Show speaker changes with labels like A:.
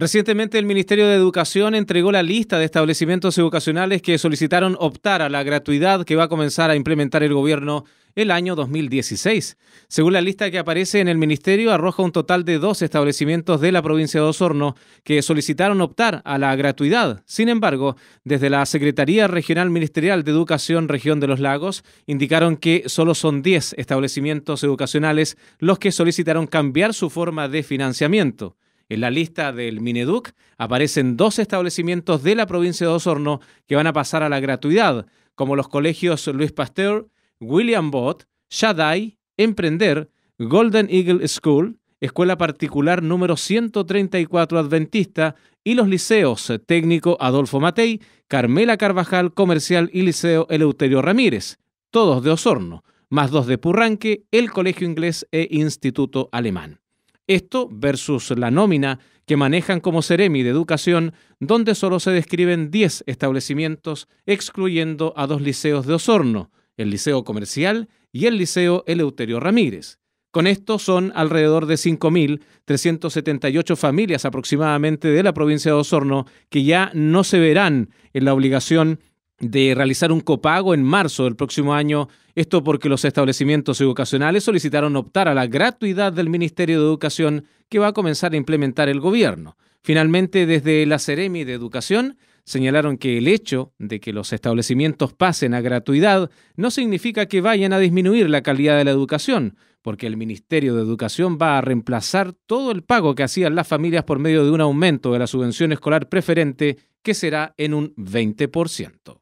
A: Recientemente el Ministerio de Educación entregó la lista de establecimientos educacionales que solicitaron optar a la gratuidad que va a comenzar a implementar el gobierno el año 2016. Según la lista que aparece en el Ministerio, arroja un total de dos establecimientos de la provincia de Osorno que solicitaron optar a la gratuidad. Sin embargo, desde la Secretaría Regional Ministerial de Educación Región de los Lagos indicaron que solo son 10 establecimientos educacionales los que solicitaron cambiar su forma de financiamiento. En la lista del Mineduc aparecen dos establecimientos de la provincia de Osorno que van a pasar a la gratuidad, como los colegios Luis Pasteur, William Bott, Shaddai, Emprender, Golden Eagle School, Escuela Particular número 134 Adventista y los liceos Técnico Adolfo Matei, Carmela Carvajal Comercial y Liceo Eleuterio Ramírez, todos de Osorno, más dos de Purranque, el Colegio Inglés e Instituto Alemán. Esto versus la nómina que manejan como Ceremi de Educación, donde solo se describen 10 establecimientos, excluyendo a dos liceos de Osorno, el Liceo Comercial y el Liceo Eleuterio Ramírez. Con esto son alrededor de 5.378 familias aproximadamente de la provincia de Osorno que ya no se verán en la obligación de realizar un copago en marzo del próximo año. Esto porque los establecimientos educacionales solicitaron optar a la gratuidad del Ministerio de Educación que va a comenzar a implementar el gobierno. Finalmente, desde la Ceremi de Educación señalaron que el hecho de que los establecimientos pasen a gratuidad no significa que vayan a disminuir la calidad de la educación, porque el Ministerio de Educación va a reemplazar todo el pago que hacían las familias por medio de un aumento de la subvención escolar preferente que será en un 20%.